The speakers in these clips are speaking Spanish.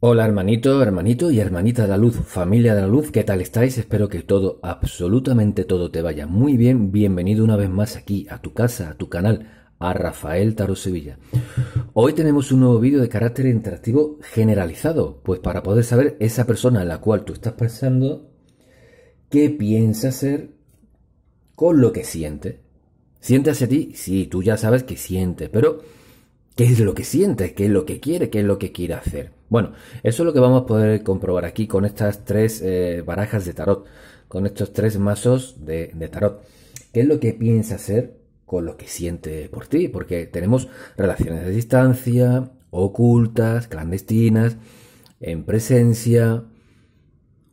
Hola hermanito, hermanito y hermanita de la luz, familia de la luz, ¿qué tal estáis? Espero que todo, absolutamente todo te vaya muy bien. Bienvenido una vez más aquí a tu casa, a tu canal, a Rafael Taro Sevilla. Hoy tenemos un nuevo vídeo de carácter interactivo generalizado, pues para poder saber esa persona en la cual tú estás pensando, qué piensa hacer con lo que siente. ¿Siente hacia ti? Sí, tú ya sabes que siente, pero ¿qué es lo que siente? ¿Qué es lo que quiere? ¿Qué es lo que quiere hacer? Bueno, eso es lo que vamos a poder comprobar aquí con estas tres eh, barajas de tarot, con estos tres mazos de, de tarot. ¿Qué es lo que piensa hacer con lo que siente por ti? Porque tenemos relaciones de distancia, ocultas, clandestinas, en presencia,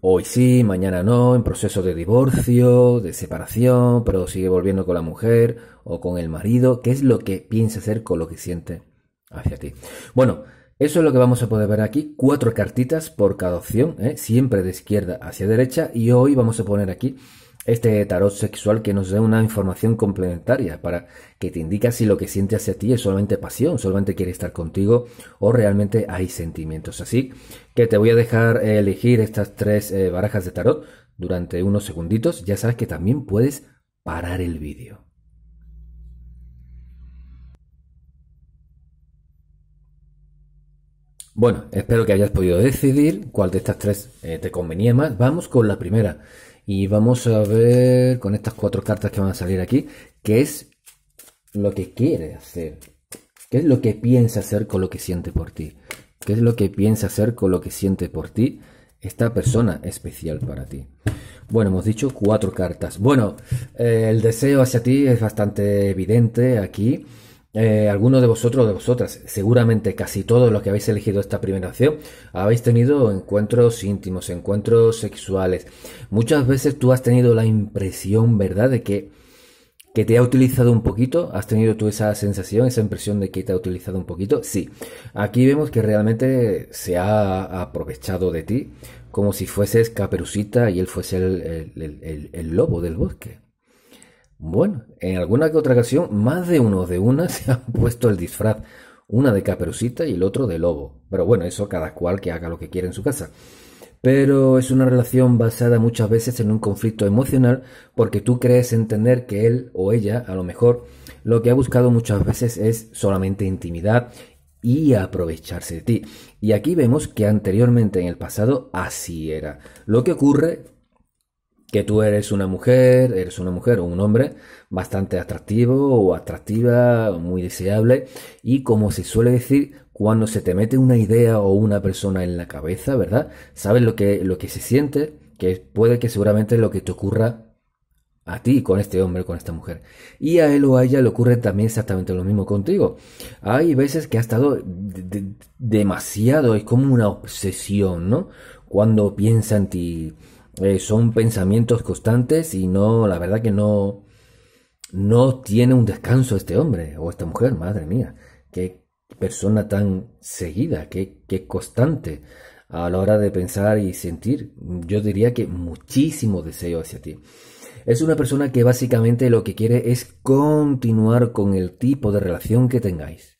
hoy sí, mañana no, en proceso de divorcio, de separación, pero sigue volviendo con la mujer o con el marido. ¿Qué es lo que piensa hacer con lo que siente hacia ti? Bueno, eso es lo que vamos a poder ver aquí, cuatro cartitas por cada opción, ¿eh? siempre de izquierda hacia derecha y hoy vamos a poner aquí este tarot sexual que nos da una información complementaria para que te indica si lo que siente hacia ti es solamente pasión, solamente quiere estar contigo o realmente hay sentimientos. Así que te voy a dejar elegir estas tres eh, barajas de tarot durante unos segunditos. Ya sabes que también puedes parar el vídeo. Bueno, espero que hayas podido decidir cuál de estas tres eh, te convenía más. Vamos con la primera. Y vamos a ver con estas cuatro cartas que van a salir aquí, qué es lo que quiere hacer. ¿Qué es lo que piensa hacer con lo que siente por ti? ¿Qué es lo que piensa hacer con lo que siente por ti esta persona especial para ti? Bueno, hemos dicho cuatro cartas. Bueno, eh, el deseo hacia ti es bastante evidente aquí eh, algunos de vosotros o de vosotras, seguramente casi todos los que habéis elegido esta primera opción, habéis tenido encuentros íntimos, encuentros sexuales. Muchas veces tú has tenido la impresión, ¿verdad?, de que, que te ha utilizado un poquito. ¿Has tenido tú esa sensación, esa impresión de que te ha utilizado un poquito? Sí. Aquí vemos que realmente se ha aprovechado de ti como si fueses caperucita y él fuese el, el lobo del bosque. Bueno, en alguna que otra ocasión, más de uno de una se han puesto el disfraz, una de caperucita y el otro de lobo. Pero bueno, eso cada cual que haga lo que quiera en su casa. Pero es una relación basada muchas veces en un conflicto emocional porque tú crees entender que él o ella, a lo mejor, lo que ha buscado muchas veces es solamente intimidad y aprovecharse de ti. Y aquí vemos que anteriormente en el pasado así era. Lo que ocurre que tú eres una mujer, eres una mujer o un hombre bastante atractivo o atractiva, muy deseable y como se suele decir, cuando se te mete una idea o una persona en la cabeza, ¿verdad? Sabes lo que, lo que se siente, que puede que seguramente lo que te ocurra a ti con este hombre, con esta mujer. Y a él o a ella le ocurre también exactamente lo mismo contigo. Hay veces que ha estado demasiado, es como una obsesión, ¿no? Cuando piensa en ti, eh, son pensamientos constantes y no, la verdad que no, no tiene un descanso este hombre o esta mujer, madre mía. Qué persona tan seguida, qué, qué constante a la hora de pensar y sentir. Yo diría que muchísimo deseo hacia ti. Es una persona que básicamente lo que quiere es continuar con el tipo de relación que tengáis.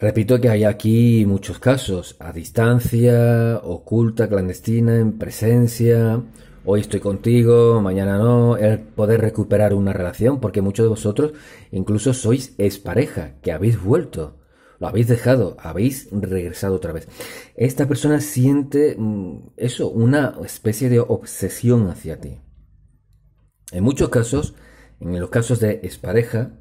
Repito que hay aquí muchos casos, a distancia, oculta, clandestina, en presencia, hoy estoy contigo, mañana no, el poder recuperar una relación, porque muchos de vosotros incluso sois expareja, que habéis vuelto, lo habéis dejado, habéis regresado otra vez. Esta persona siente mm, eso, una especie de obsesión hacia ti. En muchos casos, en los casos de expareja,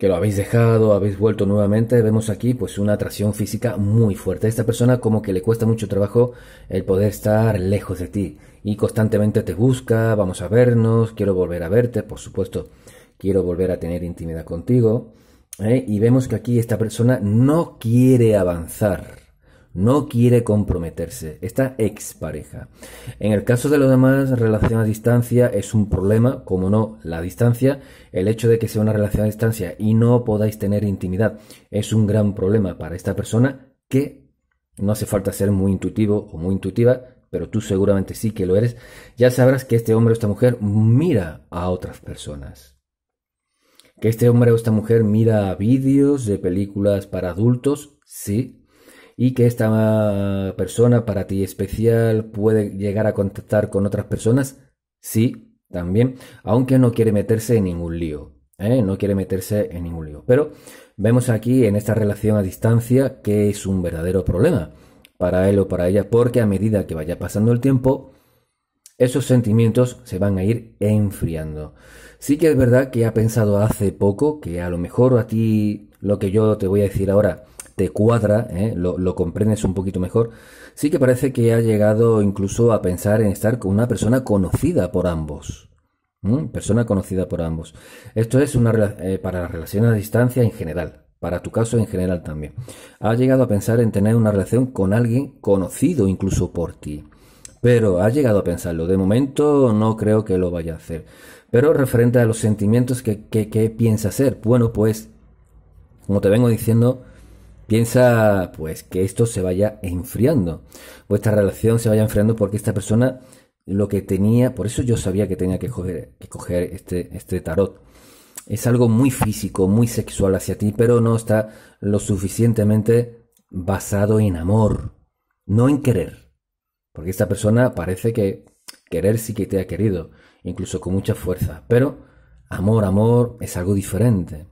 que lo habéis dejado, habéis vuelto nuevamente, vemos aquí pues una atracción física muy fuerte. A esta persona como que le cuesta mucho trabajo el poder estar lejos de ti y constantemente te busca, vamos a vernos, quiero volver a verte, por supuesto, quiero volver a tener intimidad contigo. ¿eh? Y vemos que aquí esta persona no quiere avanzar, no quiere comprometerse, esta expareja. En el caso de los demás, relación a distancia es un problema, como no, la distancia, el hecho de que sea una relación a distancia y no podáis tener intimidad es un gran problema para esta persona que no hace falta ser muy intuitivo o muy intuitiva, pero tú seguramente sí que lo eres, ya sabrás que este hombre o esta mujer mira a otras personas que este hombre o esta mujer mira vídeos de películas para adultos, sí, y que esta persona para ti especial puede llegar a contactar con otras personas, sí, también, aunque no quiere meterse en ningún lío. ¿eh? No quiere meterse en ningún lío. Pero vemos aquí en esta relación a distancia que es un verdadero problema para él o para ella, porque a medida que vaya pasando el tiempo, esos sentimientos se van a ir enfriando. Sí que es verdad que ha pensado hace poco que a lo mejor a ti lo que yo te voy a decir ahora te cuadra, ¿eh? lo, comprendes un poquito mejor, sí que parece que ha llegado incluso a pensar en estar con una persona conocida por ambos. Persona conocida por ambos. Esto es una, eh, para las relaciones a distancia en general, para tu caso en general también. Ha llegado a pensar en tener una relación con alguien conocido incluso por ti. Pero ha llegado a pensarlo. De momento no creo que lo vaya a hacer. Pero referente a los sentimientos que, que piensa hacer. Bueno, pues, como te vengo diciendo, Piensa pues que esto se vaya enfriando, vuestra relación se vaya enfriando porque esta persona lo que tenía, por eso yo sabía que tenía que coger, este, este tarot. Es algo muy físico, muy sexual hacia ti, pero no está lo suficientemente basado en amor, no en querer. Porque esta persona parece que querer sí que te ha querido, incluso con mucha fuerza, pero amor, amor es algo diferente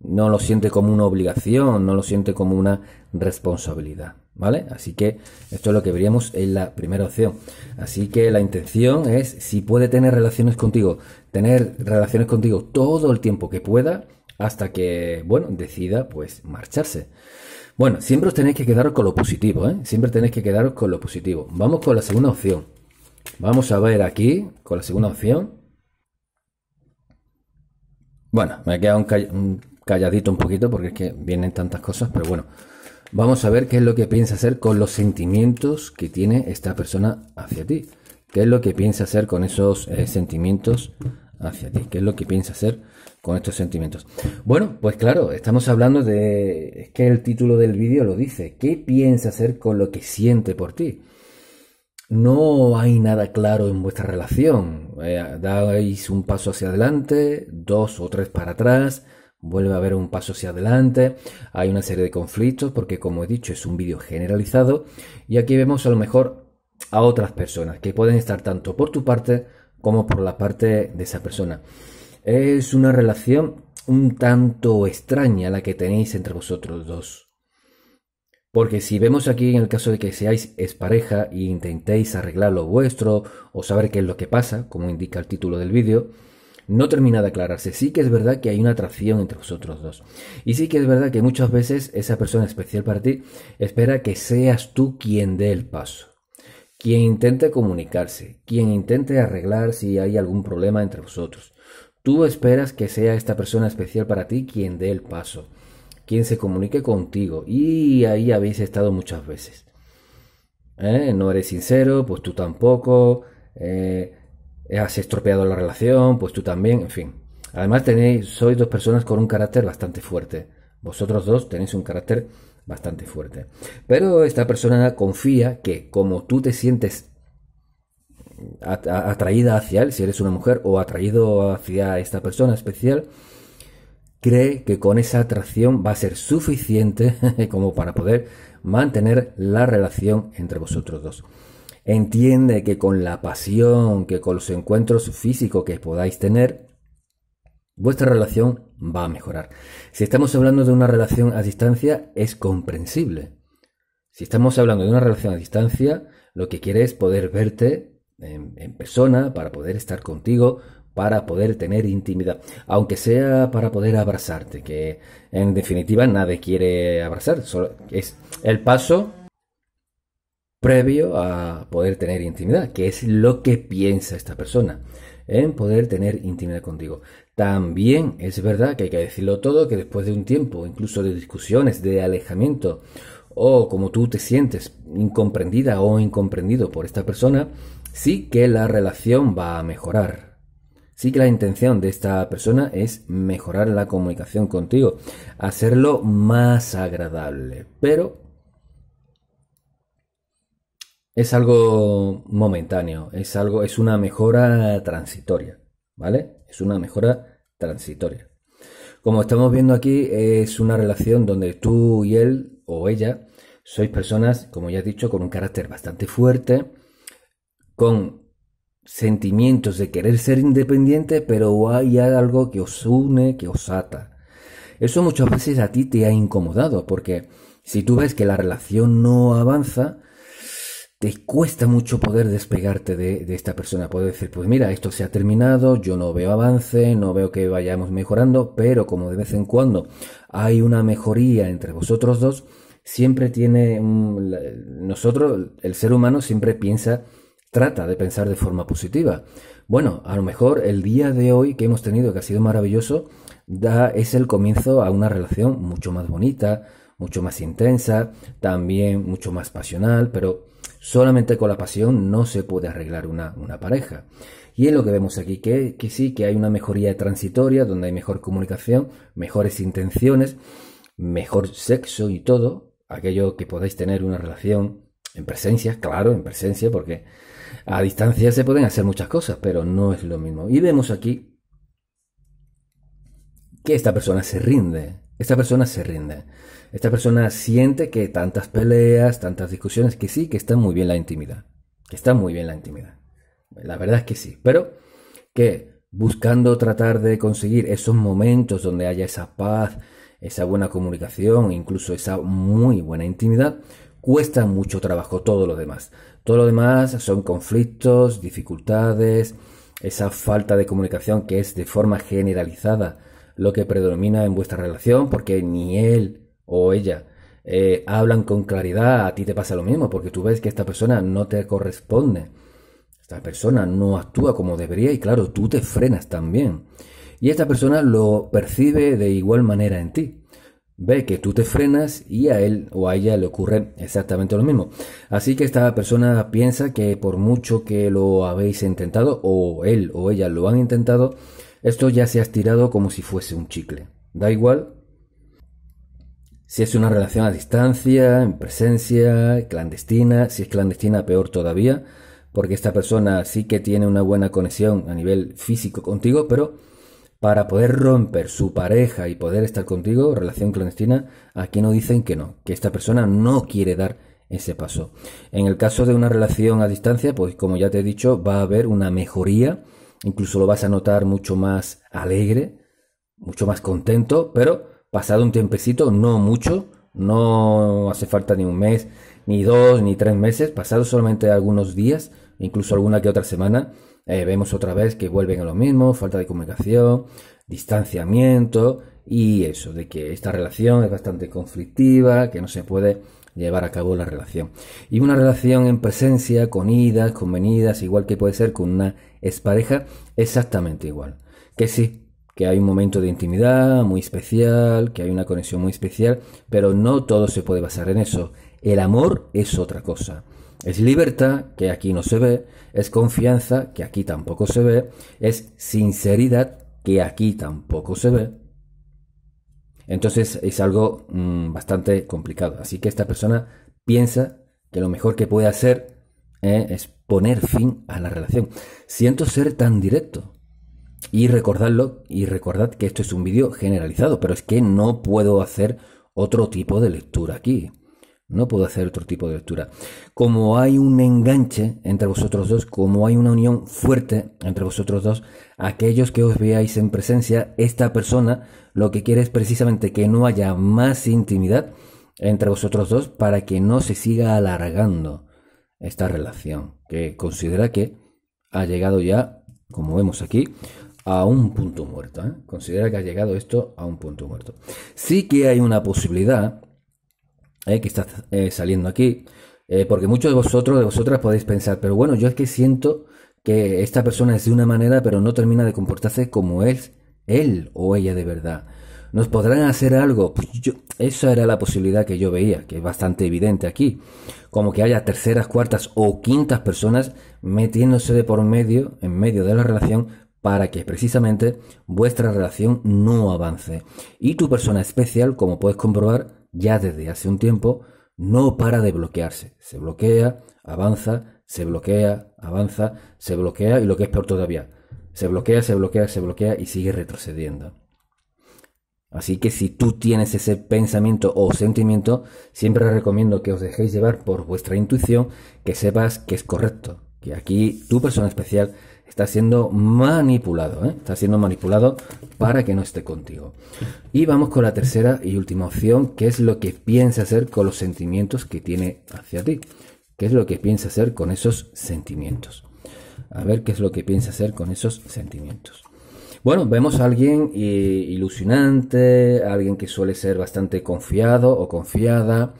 no lo siente como una obligación, no lo siente como una responsabilidad, ¿vale? Así que esto es lo que veríamos en la primera opción. Así que la intención es, si puede tener relaciones contigo, tener relaciones contigo todo el tiempo que pueda hasta que, bueno, decida pues marcharse. Bueno, siempre os tenéis que quedaros con lo positivo, ¿eh? Siempre tenéis que quedaros con lo positivo. Vamos con la segunda opción. Vamos a ver aquí, con la segunda opción. Bueno, me quedado un, calladito un poquito porque es que vienen tantas cosas, pero bueno, vamos a ver qué es lo que piensa hacer con los sentimientos que tiene esta persona hacia ti. ¿Qué es lo que piensa hacer con esos eh, sentimientos hacia ti? ¿Qué es lo que piensa hacer con estos sentimientos? Bueno, pues claro, estamos hablando de... Es que el título del vídeo lo dice. ¿Qué piensa hacer con lo que siente por ti? No hay nada claro en vuestra relación. Eh, dais un paso hacia adelante, dos o tres para atrás Vuelve a haber un paso hacia adelante, hay una serie de conflictos porque como he dicho es un vídeo generalizado y aquí vemos a lo mejor a otras personas que pueden estar tanto por tu parte como por la parte de esa persona. Es una relación un tanto extraña la que tenéis entre vosotros dos. Porque si vemos aquí en el caso de que seáis pareja e intentéis arreglar lo vuestro o saber qué es lo que pasa, como indica el título del vídeo, no termina de aclararse. Sí que es verdad que hay una atracción entre vosotros dos. Y sí que es verdad que muchas veces esa persona especial para ti espera que seas tú quien dé el paso. Quien intente comunicarse, quien intente arreglar si hay algún problema entre vosotros. Tú esperas que sea esta persona especial para ti quien dé el paso, quien se comunique contigo. Y ahí habéis estado muchas veces. ¿Eh? No eres sincero, pues tú tampoco. Eh, eh, has estropeado la relación, pues tú también, en fin. Además tenéis, sois dos personas con un carácter bastante fuerte. Vosotros dos tenéis un carácter bastante fuerte. Pero esta persona confía que como tú te sientes atraída hacia él, si eres una mujer, o atraído hacia esta persona especial, cree que con esa atracción va a ser suficiente como para poder mantener la relación entre vosotros dos. Entiende que con la pasión, que con los encuentros físicos que podáis tener, vuestra relación va a mejorar. Si estamos hablando de una relación a distancia, es comprensible. Si estamos hablando de una relación a distancia, lo que quiere es poder verte en, persona, para poder estar contigo, para poder tener intimidad, aunque sea para poder abrazarte, que en definitiva nadie quiere abrazar, solo es el paso previo a poder tener intimidad, que es lo que piensa esta persona, en poder tener intimidad contigo. También es verdad que hay que decirlo todo, que después de un tiempo, incluso de discusiones, de alejamiento, o como tú te sientes incomprendida o incomprendido por esta persona, sí que la relación va a mejorar. Sí que la intención de esta persona es mejorar la comunicación contigo, hacerlo más agradable, pero es algo momentáneo, es algo, es una mejora transitoria, ¿vale? Es una mejora transitoria. Como estamos viendo aquí, es una relación donde tú y él o ella sois personas, como ya he dicho, con un carácter bastante fuerte, con sentimientos de querer ser independiente, pero hay algo que os une, que os ata. Eso muchas veces a ti te ha incomodado, porque si tú ves que la relación no avanza, te cuesta mucho poder despegarte de, esta persona, poder decir, pues mira, esto se ha terminado, yo no veo avance, no veo que vayamos mejorando, pero como de vez en cuando hay una mejoría entre vosotros dos, siempre tiene nosotros, el ser humano siempre piensa, trata de pensar de forma positiva. Bueno, a lo mejor el día de hoy que hemos tenido, que ha sido maravilloso, da, es el comienzo a una relación mucho más bonita, mucho más intensa, también mucho más pasional, pero Solamente con la pasión no se puede arreglar una, pareja. Y es lo que vemos aquí, que, que sí, que hay una mejoría transitoria, donde hay mejor comunicación, mejores intenciones, mejor sexo y todo. Aquello que podáis tener una relación en presencia, claro, en presencia, porque a distancia se pueden hacer muchas cosas, pero no es lo mismo. Y vemos aquí que esta persona se rinde esta persona se rinde. Esta persona siente que tantas peleas, tantas discusiones, que sí, que está muy bien la intimidad. Que está muy bien la intimidad. La verdad es que sí. Pero que buscando tratar de conseguir esos momentos donde haya esa paz, esa buena comunicación, incluso esa muy buena intimidad, cuesta mucho trabajo todo lo demás. Todo lo demás son conflictos, dificultades, esa falta de comunicación que es de forma generalizada lo que predomina en vuestra relación, porque ni él o ella eh, hablan con claridad, a ti te pasa lo mismo, porque tú ves que esta persona no te corresponde, esta persona no actúa como debería y claro, tú te frenas también. Y esta persona lo percibe de igual manera en ti. Ve que tú te frenas y a él o a ella le ocurre exactamente lo mismo. Así que esta persona piensa que por mucho que lo habéis intentado, o él o ella lo han intentado, esto ya se ha estirado como si fuese un chicle. Da igual si es una relación a distancia, en presencia, clandestina, si es clandestina peor todavía, porque esta persona sí que tiene una buena conexión a nivel físico contigo, pero para poder romper su pareja y poder estar contigo, relación clandestina, aquí no dicen que no, que esta persona no quiere dar ese paso. En el caso de una relación a distancia, pues como ya te he dicho, va a haber una mejoría incluso lo vas a notar mucho más alegre, mucho más contento, pero pasado un tiempecito, no mucho, no hace falta ni un mes, ni dos, ni tres meses, pasado solamente algunos días, incluso alguna que otra semana, eh, vemos otra vez que vuelven a lo mismo, falta de comunicación, distanciamiento y eso, de que esta relación es bastante conflictiva, que no se puede llevar a cabo la relación. Y una relación en presencia, con idas, con venidas, igual que puede ser con una expareja, exactamente igual. Que sí, que hay un momento de intimidad muy especial, que hay una conexión muy especial, pero no todo se puede basar en eso. El amor es otra cosa. Es libertad, que aquí no se ve, es confianza, que aquí tampoco se ve, es sinceridad, que aquí tampoco se ve, entonces es algo mm, bastante complicado. Así que esta persona piensa que lo mejor que puede hacer eh, es poner fin a la relación. Siento ser tan directo. Y recordadlo y recordad que esto es un vídeo generalizado, pero es que no puedo hacer otro tipo de lectura aquí. No puedo hacer otro tipo de lectura. Como hay un enganche entre vosotros dos, como hay una unión fuerte entre vosotros dos, aquellos que os veáis en presencia, esta persona lo que quiere es precisamente que no haya más intimidad entre vosotros dos para que no se siga alargando esta relación, que considera que ha llegado ya, como vemos aquí, a un punto muerto. ¿eh? Considera que ha llegado esto a un punto muerto. Sí que hay una posibilidad ¿eh? que está eh, saliendo aquí. Eh, porque muchos de vosotros, de vosotras podéis pensar, pero bueno, yo es que siento que esta persona es de una manera, pero no termina de comportarse como es él o ella de verdad. ¿Nos podrán hacer algo? Pues esa era la posibilidad que yo veía, que es bastante evidente aquí. Como que haya terceras, cuartas o quintas personas metiéndose de por medio, en medio de la relación, para que precisamente vuestra relación no avance. Y tu persona especial, como puedes comprobar, ya desde hace un tiempo, no para de bloquearse. Se bloquea, avanza, se bloquea, avanza, se bloquea y lo que es peor todavía, se bloquea, se bloquea, se bloquea y sigue retrocediendo. Así que si tú tienes ese pensamiento o sentimiento, siempre recomiendo que os dejéis llevar por vuestra intuición, que sepas que es correcto, que aquí tu persona especial Está siendo manipulado, ¿eh? está siendo manipulado para que no esté contigo. Y vamos con la tercera y última opción, que es lo que piensa hacer con los sentimientos que tiene hacia ti. ¿Qué es lo que piensa hacer con esos sentimientos? A ver qué es lo que piensa hacer con esos sentimientos. Bueno, vemos a alguien ilusionante, alguien que suele ser bastante confiado o confiada,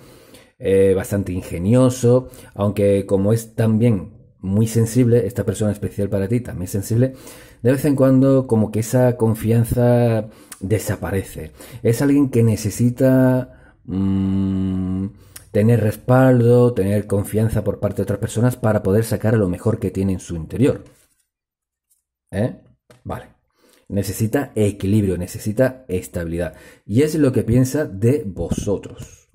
eh, bastante ingenioso, aunque como es también muy sensible, esta persona especial para ti también sensible, de vez en cuando como que esa confianza desaparece. Es alguien que necesita mm, tener respaldo, tener confianza por parte de otras personas para poder sacar lo mejor que tiene en su interior. ¿Eh? Vale. Necesita equilibrio, necesita estabilidad. Y es lo que piensa de vosotros.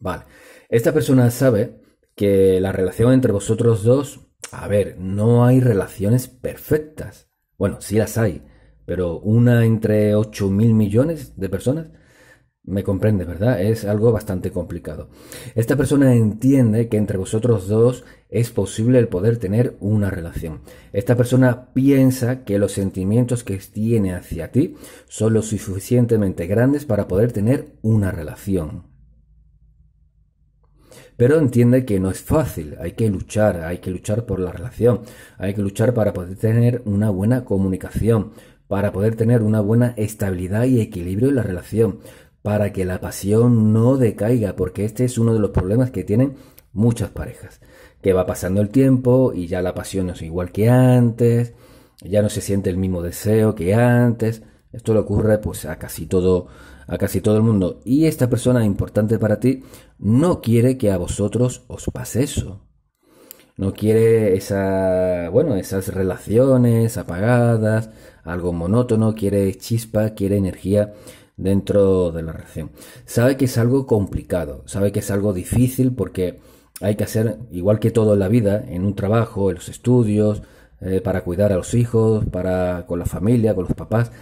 Vale. Esta persona sabe que la relación entre vosotros dos, a ver, no hay relaciones perfectas. Bueno, sí las hay, pero una entre 8 mil millones de personas, me comprende, ¿verdad? Es algo bastante complicado. Esta persona entiende que entre vosotros dos es posible el poder tener una relación. Esta persona piensa que los sentimientos que tiene hacia ti son lo suficientemente grandes para poder tener una relación. Pero entiende que no es fácil, hay que luchar, hay que luchar por la relación, hay que luchar para poder tener una buena comunicación, para poder tener una buena estabilidad y equilibrio en la relación, para que la pasión no decaiga, porque este es uno de los problemas que tienen muchas parejas, que va pasando el tiempo y ya la pasión no es igual que antes, ya no se siente el mismo deseo que antes. Esto le ocurre pues a casi todo a casi todo el mundo y esta persona importante para ti no quiere que a vosotros os pase eso. No quiere esa, bueno, esas relaciones apagadas, algo monótono, quiere chispa, quiere energía dentro de la relación. Sabe que es algo complicado, sabe que es algo difícil porque hay que hacer, igual que todo en la vida, en un trabajo, en los estudios, eh, para cuidar a los hijos, para con la familia, con los papás,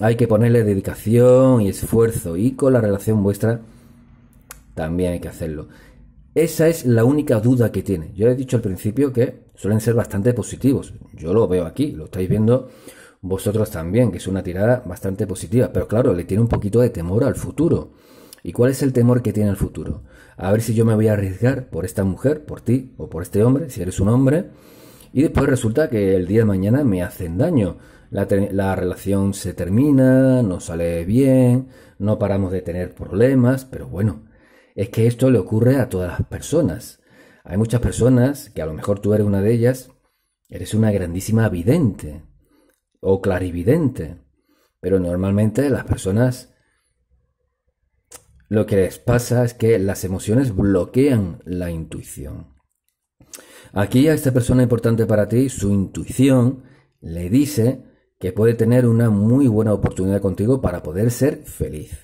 hay que ponerle dedicación y esfuerzo y con la relación vuestra también hay que hacerlo. Esa es la única duda que tiene. Yo he dicho al principio que suelen ser bastante positivos. Yo lo veo aquí, lo estáis viendo vosotros también, que es una tirada bastante positiva. Pero claro, le tiene un poquito de temor al futuro. ¿Y cuál es el temor que tiene al futuro? A ver si yo me voy a arriesgar por esta mujer, por ti o por este hombre, si eres un hombre, y después resulta que el día de mañana me hacen daño la, relación se termina, no sale bien, no paramos de tener problemas, pero bueno, es que esto le ocurre a todas las personas. Hay muchas personas, que a lo mejor tú eres una de ellas, eres una grandísima vidente o clarividente, pero normalmente las personas lo que les pasa es que las emociones bloquean la intuición. Aquí a esta persona importante para ti, su intuición le dice que puede tener una muy buena oportunidad contigo para poder ser feliz.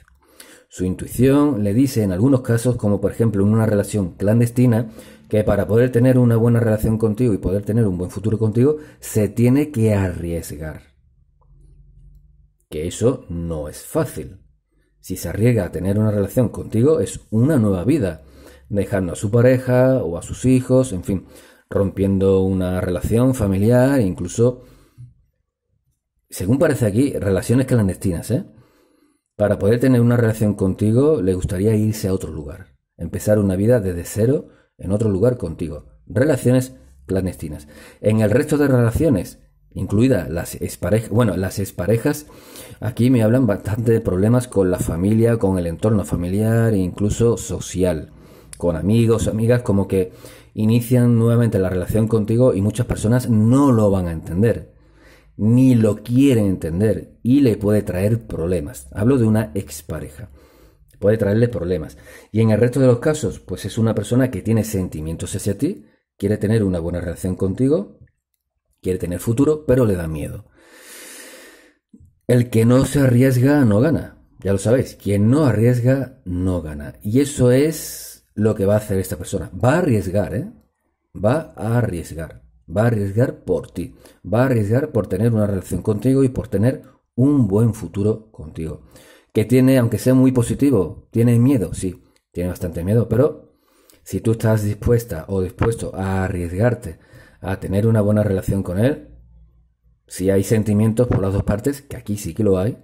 Su intuición le dice en algunos casos, como por ejemplo en una relación clandestina, que para poder tener una buena relación contigo y poder tener un buen futuro contigo, se tiene que arriesgar. Que eso no es fácil. Si se arriesga a tener una relación contigo, es una nueva vida, dejando a su pareja o a sus hijos, en fin, rompiendo una relación familiar, incluso según parece aquí, relaciones clandestinas, ¿eh? Para poder tener una relación contigo, le gustaría irse a otro lugar, empezar una vida desde cero en otro lugar contigo. Relaciones clandestinas. En el resto de relaciones, incluidas las exparejas, bueno, las aquí me hablan bastante de problemas con la familia, con el entorno familiar e incluso social, con amigos, amigas, como que inician nuevamente la relación contigo y muchas personas no lo van a entender ni lo quiere entender y le puede traer problemas. Hablo de una expareja. Puede traerle problemas. Y en el resto de los casos, pues es una persona que tiene sentimientos hacia ti, quiere tener una buena relación contigo, quiere tener futuro, pero le da miedo. El que no se arriesga no gana. Ya lo sabéis, quien no arriesga no gana. Y eso es lo que va a hacer esta persona. Va a arriesgar, ¿eh? Va a arriesgar va a arriesgar por ti, va a arriesgar por tener una relación contigo y por tener un buen futuro contigo. Que tiene, aunque sea muy positivo, tiene miedo, sí, tiene bastante miedo, pero si tú estás dispuesta o dispuesto a arriesgarte a tener una buena relación con él, si hay sentimientos por las dos partes, que aquí sí que lo hay,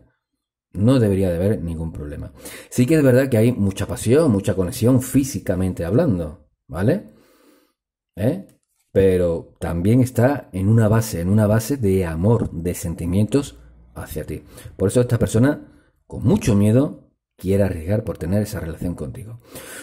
no debería de haber ningún problema. Sí que es verdad que hay mucha pasión, mucha conexión físicamente hablando, ¿vale? ¿Eh? pero también está en una base, en una base de amor, de sentimientos hacia ti. Por eso esta persona, con mucho miedo, quiere arriesgar por tener esa relación contigo.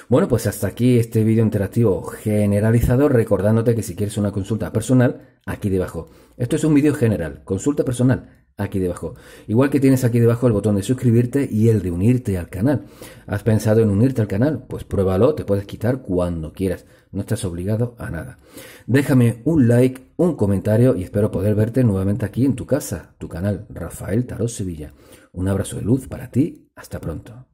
Bueno, pues hasta aquí este vídeo interactivo generalizado, recordándote que si quieres una consulta personal, aquí debajo. Esto es un vídeo general, consulta personal aquí debajo. Igual que tienes aquí debajo el botón de suscribirte y el de unirte al canal. ¿Has pensado en unirte al canal? Pues pruébalo, te puedes quitar cuando quieras. No estás obligado a nada. Déjame un like, un comentario y espero poder verte nuevamente aquí en tu casa, tu canal, Rafael Tarot Sevilla. Un abrazo de luz para ti. Hasta pronto.